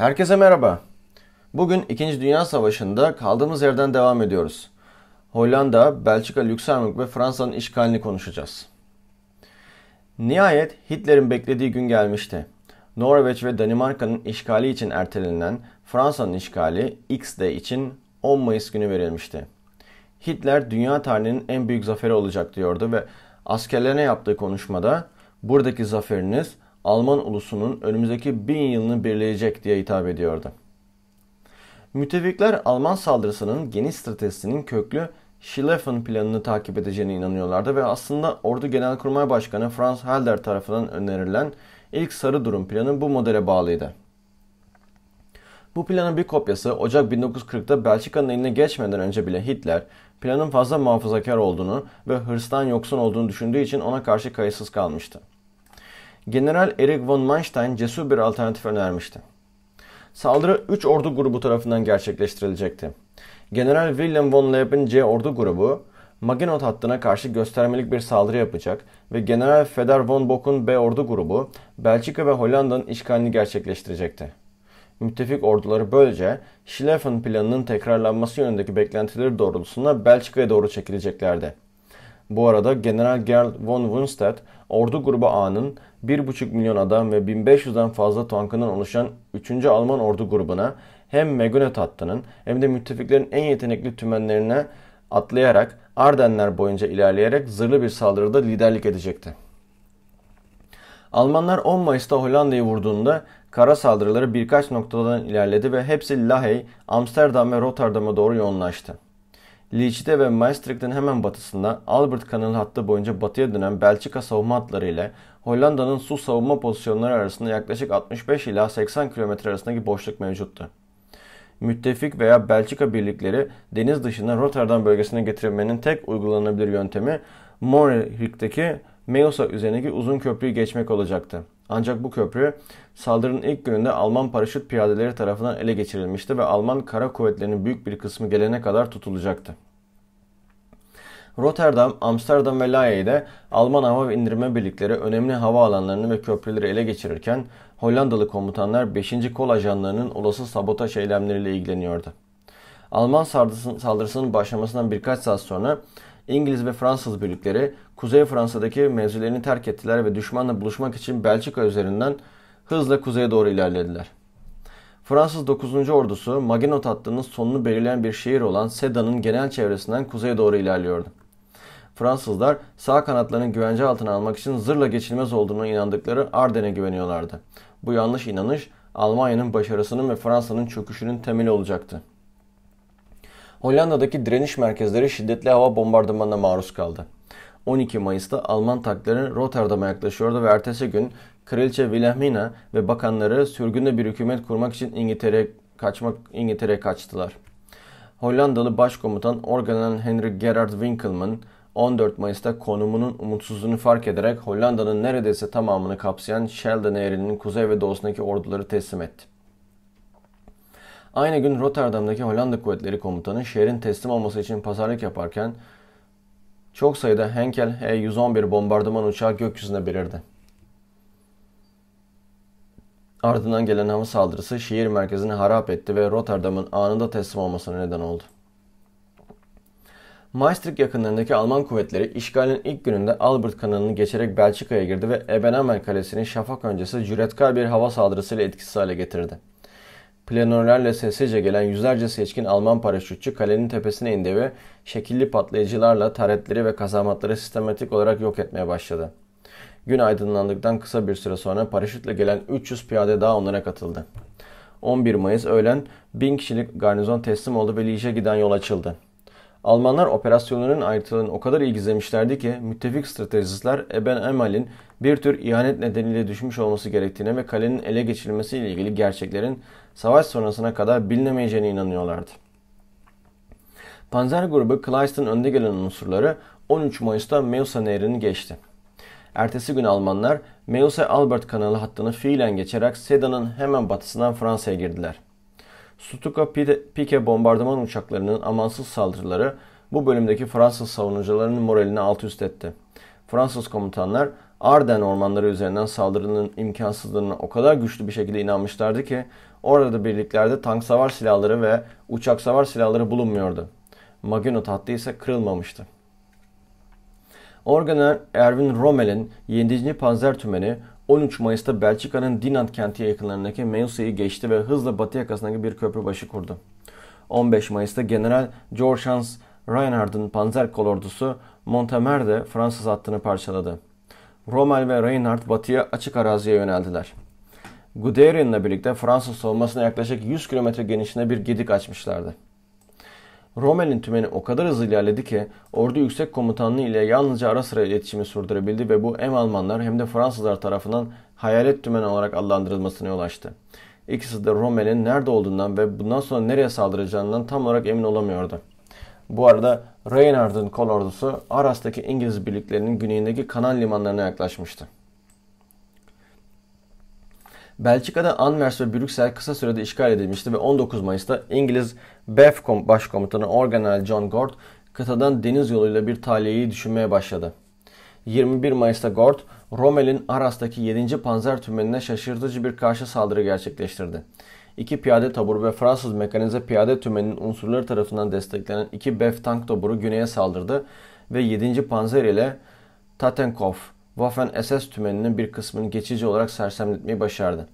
Herkese merhaba. Bugün 2. Dünya Savaşı'nda kaldığımız yerden devam ediyoruz. Hollanda, Belçika, Lüksemburg ve Fransa'nın işgalini konuşacağız. Nihayet Hitler'in beklediği gün gelmişti. Norveç ve Danimarka'nın işgali için ertelenen Fransa'nın işgali X X'de için 10 Mayıs günü verilmişti. Hitler dünya tarihinin en büyük zaferi olacak diyordu ve askerlerine yaptığı konuşmada buradaki zaferiniz Alman ulusunun önümüzdeki bin yılını birleyecek diye hitap ediyordu. Müttefikler Alman saldırısının geniş stratejisinin köklü Schlieffen planını takip edeceğine inanıyorlardı ve aslında Ordu Genelkurmay Başkanı Franz Halder tarafından önerilen ilk sarı durum planı bu modele bağlıydı. Bu planın bir kopyası Ocak 1940'ta Belçika'nın eline geçmeden önce bile Hitler planın fazla muhafazakar olduğunu ve hırstan yoksun olduğunu düşündüğü için ona karşı kayıtsız kalmıştı. General Erich von Manstein cesur bir alternatif önermişti. Saldırı 3 ordu grubu tarafından gerçekleştirilecekti. General William von Leib'in C ordu grubu, Maginot hattına karşı göstermelik bir saldırı yapacak ve General Feder von Bock'un B ordu grubu, Belçika ve Hollanda'nın işgalini gerçekleştirecekti. Müttefik orduları böylece Schlieffen planının tekrarlanması yönündeki beklentileri doğrultusunda Belçika'ya doğru çekileceklerdi. Bu arada General Gerd von Wunstedt, ordu grubu A'nın 1,5 milyon adam ve 1500'den fazla tankının oluşan 3. Alman ordu grubuna hem Megunet hattının hem de müttefiklerin en yetenekli tümenlerine atlayarak Ardenler boyunca ilerleyerek zırhlı bir saldırıda liderlik edecekti. Almanlar 10 Mayıs'ta Hollanda'yı vurduğunda kara saldırıları birkaç noktadan ilerledi ve hepsi Lahey, Amsterdam ve Rotterdam'a doğru yoğunlaştı. Liç'te ve Maastricht'in hemen batısında Albert Kanalı hattı boyunca batıya dönen Belçika savunma hatları ile Hollanda'nın su savunma pozisyonları arasında yaklaşık 65 ila 80 km arasındaki boşluk mevcuttu. Müttefik veya Belçika birlikleri deniz dışına Rotterdam bölgesine getirilmenin tek uygulanabilir yöntemi Moerik'teki Meusa üzerindeki uzun köprüyü geçmek olacaktı. Ancak bu köprü saldırının ilk gününde Alman paraşüt piyadeleri tarafından ele geçirilmişti ve Alman kara kuvvetlerinin büyük bir kısmı gelene kadar tutulacaktı. Rotterdam, Amsterdam ve Laaye'de Alman hava ve indirme birlikleri önemli hava alanlarını ve köprüleri ele geçirirken Hollandalı komutanlar 5. Kol ajanlarının olası sabotaj eylemleriyle ilgileniyordu. Alman saldırısının başlamasından birkaç saat sonra İngiliz ve Fransız birlikleri Kuzey Fransa'daki mevzilerini terk ettiler ve düşmanla buluşmak için Belçika üzerinden hızla kuzeye doğru ilerlediler. Fransız 9. ordusu Maginot hattının sonunu belirleyen bir şehir olan Sedan'ın genel çevresinden kuzeye doğru ilerliyordu. Fransızlar sağ kanatlarının güvence altına almak için zırla geçilmez olduğunu inandıkları Arden'e güveniyorlardı. Bu yanlış inanış Almanya'nın başarısının ve Fransa'nın çöküşünün temeli olacaktı. Hollanda'daki direniş merkezleri şiddetli hava bombardımanına maruz kaldı. 12 Mayıs'ta Alman tankları Rotterdam'a yaklaşıyordu ve ertesi gün Kraliçe Wilhelmina ve bakanları sürgünde bir hükümet kurmak için İngiltere'ye kaçmak İngiltere'ye kaçtılar. Hollandalı başkomutan Organen Henry Gerard Winkelman 14 Mayıs'ta konumunun umutsuzluğunu fark ederek Hollanda'nın neredeyse tamamını kapsayan Schelde Nehri'nin kuzey ve doğusundaki orduları teslim etti. Aynı gün Rotterdam'daki Hollanda kuvvetleri komutanı şehrin teslim olması için pazarlık yaparken çok sayıda Henkel H-111 bombardıman uçağı gökyüzüne belirdi. Ardından gelen hava saldırısı şehir merkezini harap etti ve Rotterdam'ın anında teslim olmasına neden oldu. Maastricht yakınlarındaki Alman kuvvetleri işgalin ilk gününde Albert kanalını geçerek Belçika'ya girdi ve Ebenemen Kalesi'ni şafak öncesi cüretkar bir hava saldırısıyla etkisiz hale getirdi planörlerle sessizce gelen yüzlerce seçkin Alman paraşütçü kalenin tepesine indi ve şekilli patlayıcılarla taretleri ve kazamatları sistematik olarak yok etmeye başladı. Gün aydınlandıktan kısa bir süre sonra paraşütle gelen 300 piyade daha onlara katıldı. 11 Mayıs öğlen 1000 kişilik garnizon teslim oldu ve Liege giden yol açıldı. Almanlar operasyonların ayrıntılarını o kadar iyi gizlemişlerdi ki müttefik stratejistler Eben Emal'in bir tür ihanet nedeniyle düşmüş olması gerektiğine ve kalenin ele geçirilmesiyle ilgili gerçeklerin savaş sonrasına kadar bilinemeyeceğine inanıyorlardı. Panzer grubu Kleist'in önde gelen unsurları 13 Mayıs'ta Meusa nehrini geçti. Ertesi gün Almanlar Meuse-Albert kanalı hattını fiilen geçerek Sedan'ın hemen batısından Fransa'ya girdiler. Stuka Pike bombardıman uçaklarının amansız saldırıları bu bölümdeki Fransız savunucularının moralini alt üst etti. Fransız komutanlar Arden ormanları üzerinden saldırının imkansızlığına o kadar güçlü bir şekilde inanmışlardı ki orada birliklerde tank savar silahları ve uçak savar silahları bulunmuyordu. Maginot hattı ise kırılmamıştı. Organer Erwin Rommel'in 7. Panzer Tümeni 13 Mayıs'ta Belçika'nın Dinant kenti yakınlarındaki Meuse'yi geçti ve hızla batı yakasındaki bir köprü başı kurdu. 15 Mayıs'ta General George Hans Reinhard'ın panzer kol ordusu Montemerde Fransız hattını parçaladı. Rommel ve Reinhard batıya açık araziye yöneldiler. Guderian'la birlikte Fransız savunmasına yaklaşık 100 kilometre genişliğinde bir gedik açmışlardı. Romel'in tümeni o kadar hızlı ilerledi ki ordu yüksek komutanlığı ile yalnızca ara sıra iletişimi sürdürebildi ve bu hem Almanlar hem de Fransızlar tarafından hayalet tümeni olarak adlandırılmasına yol açtı. İkisi de Romel'in nerede olduğundan ve bundan sonra nereye saldıracağından tam olarak emin olamıyordu. Bu arada Reinhard'ın kol ordusu Aras'taki İngiliz birliklerinin güneyindeki kanal limanlarına yaklaşmıştı. Belçika'da Anvers ve Brüksel kısa sürede işgal edilmişti ve 19 Mayıs'ta İngiliz BEFCOM Başkomutanı Organel John Gort kıtadan deniz yoluyla bir tahliyeyi düşünmeye başladı. 21 Mayıs'ta Gort, Rommel'in Aras'taki 7. Panzer Tümeni'ne şaşırtıcı bir karşı saldırı gerçekleştirdi. İki piyade tabur ve Fransız mekanize piyade tümeninin unsurları tarafından desteklenen iki BEF tank taburu güneye saldırdı ve 7. Panzer ile Tatenkov Waffen SS tümeninin bir kısmını geçici olarak sersemletmeyi başardı.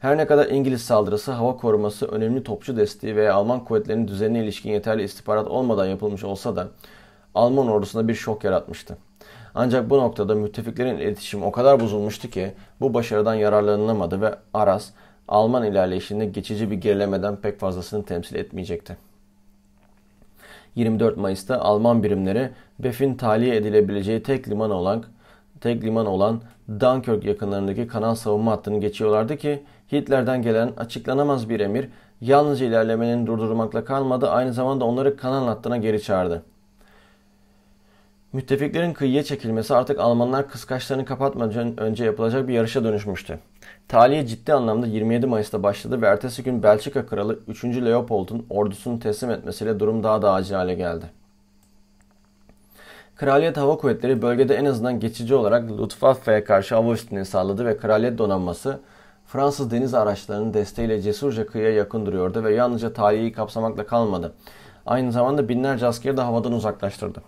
Her ne kadar İngiliz saldırısı, hava koruması, önemli topçu desteği veya Alman kuvvetlerinin düzenine ilişkin yeterli istihbarat olmadan yapılmış olsa da Alman ordusunda bir şok yaratmıştı. Ancak bu noktada müttefiklerin iletişimi o kadar bozulmuştu ki bu başarıdan yararlanılamadı ve Aras Alman ilerleyişinde geçici bir gerilemeden pek fazlasını temsil etmeyecekti. 24 Mayıs'ta Alman birimleri BEF'in tahliye edilebileceği tek liman olan tek liman olan Dunkirk yakınlarındaki kanal savunma hattını geçiyorlardı ki Hitler'den gelen açıklanamaz bir emir yalnızca ilerlemenin durdurmakla kalmadı aynı zamanda onları kanal hattına geri çağırdı. Müttefiklerin kıyıya çekilmesi artık Almanlar kıskaçlarını kapatmadan önce yapılacak bir yarışa dönüşmüştü. Taliye ciddi anlamda 27 Mayıs'ta başladı ve ertesi gün Belçika Kralı 3. Leopold'un ordusunu teslim etmesiyle durum daha da acil hale geldi. Kraliyet Hava Kuvvetleri bölgede en azından geçici olarak Luftwaffe'ye karşı hava üstünlüğü sağladı ve kraliyet donanması Fransız deniz araçlarının desteğiyle cesurca kıyıya yakın duruyordu ve yalnızca talihi kapsamakla kalmadı. Aynı zamanda binlerce askeri de havadan uzaklaştırdı.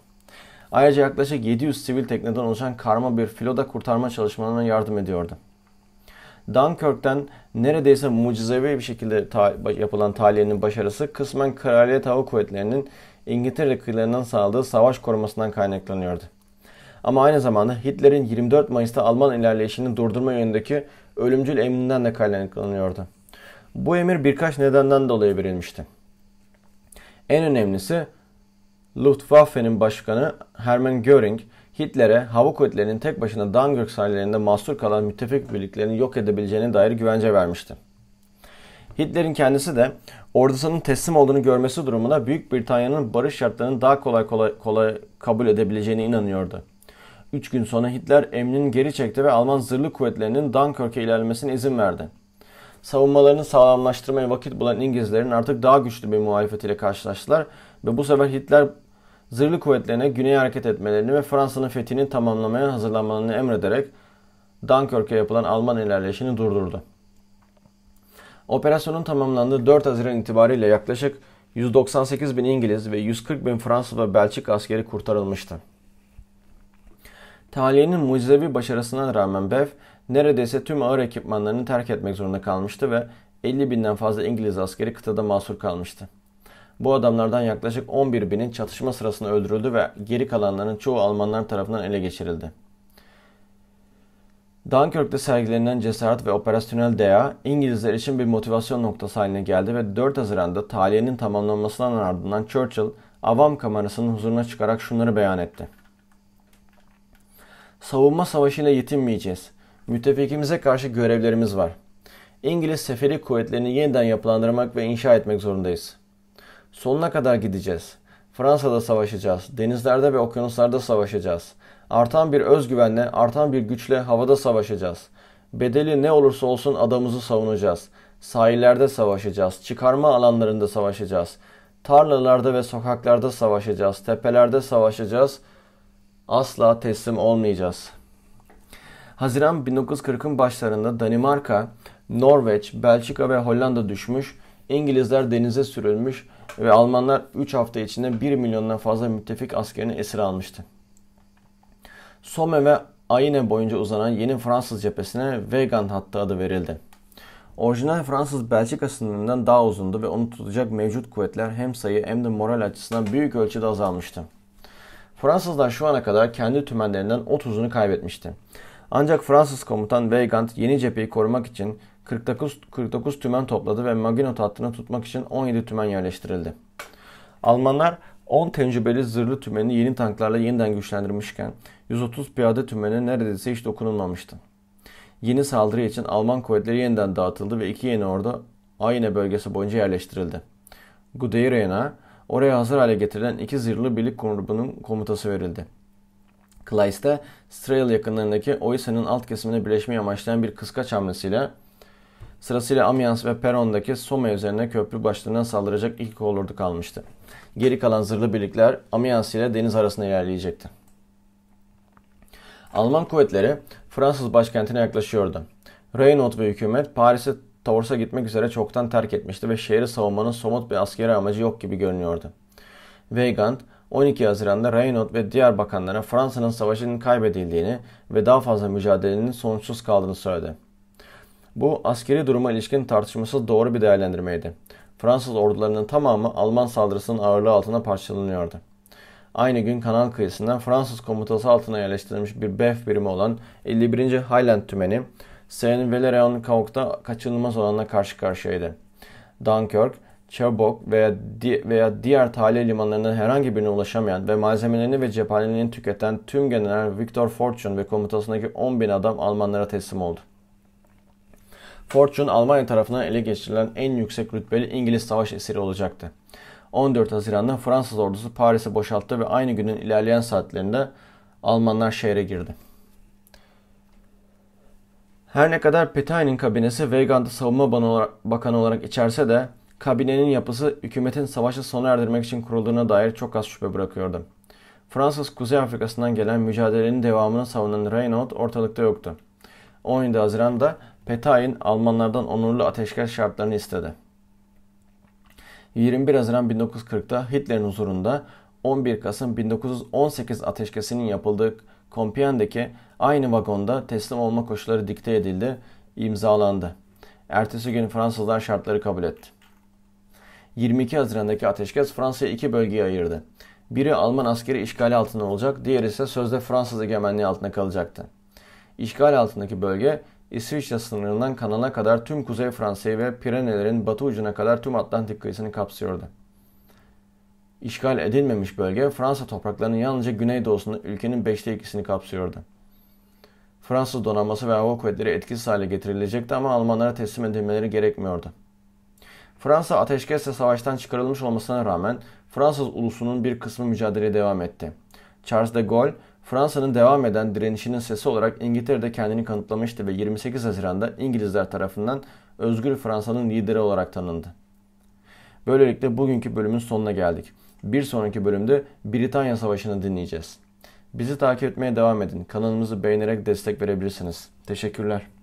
Ayrıca yaklaşık 700 sivil tekneden oluşan karma bir filoda kurtarma çalışmalarına yardım ediyordu. Dunkirk'ten neredeyse mucizevi bir şekilde ta yapılan taliyenin başarısı kısmen Kraliyet Hava Kuvvetleri'nin İngiltere kıyılarından sağladığı savaş korumasından kaynaklanıyordu. Ama aynı zamanda Hitler'in 24 Mayıs'ta Alman ilerleyişini durdurma yönündeki ölümcül emrinden de kaynaklanıyordu. Bu emir birkaç nedenden dolayı verilmişti. En önemlisi Luftwaffe'nin başkanı Hermann Göring Hitler'e hava kuvvetlerinin tek başına Dunkirk sahillerinde mahsur kalan müttefik birliklerini yok edebileceğine dair güvence vermişti. Hitler'in kendisi de ordusunun teslim olduğunu görmesi durumunda Büyük Britanya'nın barış şartlarını daha kolay kolay, kolay kabul edebileceğine inanıyordu. 3 gün sonra Hitler emrinin geri çekti ve Alman zırhlı kuvvetlerinin Dunkirk'e ilerlemesine izin verdi. Savunmalarını sağlamlaştırmaya vakit bulan İngilizlerin artık daha güçlü bir muhalefetiyle karşılaştılar ve bu sefer Hitler zırhlı kuvvetlerine güneye hareket etmelerini ve Fransa'nın fethini tamamlamaya hazırlanmalarını emrederek Dunkirk'e yapılan Alman ilerleyişini durdurdu. Operasyonun tamamlandığı 4 Haziran itibariyle yaklaşık 198 bin İngiliz ve 140 bin Fransız ve Belçik askeri kurtarılmıştı. Tahliyenin mucizevi başarısına rağmen BEF neredeyse tüm ağır ekipmanlarını terk etmek zorunda kalmıştı ve 50 binden fazla İngiliz askeri kıtada mahsur kalmıştı. Bu adamlardan yaklaşık 11 binin çatışma sırasında öldürüldü ve geri kalanların çoğu Almanlar tarafından ele geçirildi. Dunkirk'te sergilenen cesaret ve operasyonel DEA İngilizler için bir motivasyon noktası haline geldi ve 4 Haziran'da taliyenin tamamlanmasından ardından Churchill avam kamerasının huzuruna çıkarak şunları beyan etti. Savunma savaşıyla yetinmeyeceğiz. Müttefikimize karşı görevlerimiz var. İngiliz seferi kuvvetlerini yeniden yapılandırmak ve inşa etmek zorundayız.'' Sonuna kadar gideceğiz. Fransa'da savaşacağız. Denizlerde ve okyanuslarda savaşacağız. Artan bir özgüvenle, artan bir güçle havada savaşacağız. Bedeli ne olursa olsun adamımızı savunacağız. Sahillerde savaşacağız. Çıkarma alanlarında savaşacağız. Tarlalarda ve sokaklarda savaşacağız. Tepelerde savaşacağız. Asla teslim olmayacağız. Haziran 1940'ın başlarında Danimarka, Norveç, Belçika ve Hollanda düşmüş. İngilizler denize sürülmüş ve Almanlar 3 hafta içinde 1 milyondan fazla müttefik askerini esir almıştı. Somme ve Aine boyunca uzanan yeni Fransız cephesine Vegan hattı adı verildi. Orijinal Fransız Belçika sınırından daha uzundu ve onu tutacak mevcut kuvvetler hem sayı hem de moral açısından büyük ölçüde azalmıştı. Fransızlar şu ana kadar kendi tümenlerinden 30'unu kaybetmişti. Ancak Fransız komutan Weygand yeni cepheyi korumak için 49, 49 tümen topladı ve Maginot hattını tutmak için 17 tümen yerleştirildi. Almanlar 10 tecrübeli zırhlı tümeni yeni tanklarla yeniden güçlendirmişken 130 piyade tümeni neredeyse hiç dokunulmamıştı. Yeni saldırı için Alman kuvvetleri yeniden dağıtıldı ve iki yeni ordu Ayne bölgesi boyunca yerleştirildi. Gudeiren'e oraya hazır hale getirilen iki zırhlı birlik grubunun komutası verildi. Kleist'e Strel yakınlarındaki Oise'nin alt kesimine birleşmeyi amaçlayan bir kıskaç hamlesiyle Sırasıyla Amiens ve Peron'daki Somme üzerine köprü başlarına saldıracak ilk ordu kalmıştı. Geri kalan zırhlı birlikler Amiens ile deniz arasında ilerleyecekti. Alman kuvvetleri Fransız başkentine yaklaşıyordu. Reynaud ve hükümet Paris'e Tavors'a gitmek üzere çoktan terk etmişti ve şehri savunmanın somut bir askeri amacı yok gibi görünüyordu. Weygand, 12 Haziran'da Reynaud ve diğer bakanlara Fransa'nın savaşının kaybedildiğini ve daha fazla mücadelenin sonuçsuz kaldığını söyledi. Bu askeri duruma ilişkin tartışmasız doğru bir değerlendirmeydi. Fransız ordularının tamamı Alman saldırısının ağırlığı altında parçalanıyordu. Aynı gün kanal kıyısından Fransız komutası altına yerleştirilmiş bir BEF birimi olan 51. Highland Tümeni, saint Valerian Kauk'ta kaçınılmaz olanla karşı karşıyaydı. Dunkirk, Cherbourg veya, di veya diğer tahliye limanlarının herhangi birine ulaşamayan ve malzemelerini ve cephanelerini tüketen tüm general Victor Fortune ve komutasındaki 10 bin adam Almanlara teslim oldu. Fortune Almanya tarafından ele geçirilen en yüksek rütbeli İngiliz savaş esiri olacaktı. 14 Haziran'da Fransız ordusu Paris'i boşalttı ve aynı günün ilerleyen saatlerinde Almanlar şehre girdi. Her ne kadar Petain'in kabinesi Weygand'ı savunma bakanı olarak içerse de kabinenin yapısı hükümetin savaşı sona erdirmek için kurulduğuna dair çok az şüphe bırakıyordu. Fransız Kuzey Afrika'sından gelen mücadelenin devamını savunan Reynaud ortalıkta yoktu. 17 Haziran'da Petayin Almanlardan onurlu ateşkes şartlarını istedi. 21 Haziran 1940'ta Hitler'in huzurunda 11 Kasım 1918 ateşkesinin yapıldığı Compiègne'deki aynı vagonda teslim olma koşulları dikte edildi, imzalandı. Ertesi gün Fransızlar şartları kabul etti. 22 Haziran'daki ateşkes Fransa'yı iki bölgeye ayırdı. Biri Alman askeri işgali altında olacak, diğeri ise sözde Fransız egemenliği altında kalacaktı. İşgal altındaki bölge İsviçre sınırından Kanal'a kadar tüm Kuzey Fransa'yı ve Pirenelerin batı ucuna kadar tüm Atlantik kıyısını kapsıyordu. İşgal edilmemiş bölge Fransa topraklarının yalnızca güneydoğusunda ülkenin beşte ikisini kapsıyordu. Fransız donanması ve hava kuvvetleri etkisiz hale getirilecekti ama Almanlara teslim edilmeleri gerekmiyordu. Fransa ateşkesle savaştan çıkarılmış olmasına rağmen Fransız ulusunun bir kısmı mücadeleye devam etti. Charles de Gaulle Fransa'nın devam eden direnişinin sesi olarak İngiltere'de kendini kanıtlamıştı ve 28 Haziran'da İngilizler tarafından Özgür Fransa'nın lideri olarak tanındı. Böylelikle bugünkü bölümün sonuna geldik. Bir sonraki bölümde Britanya Savaşı'nı dinleyeceğiz. Bizi takip etmeye devam edin. Kanalımızı beğenerek destek verebilirsiniz. Teşekkürler.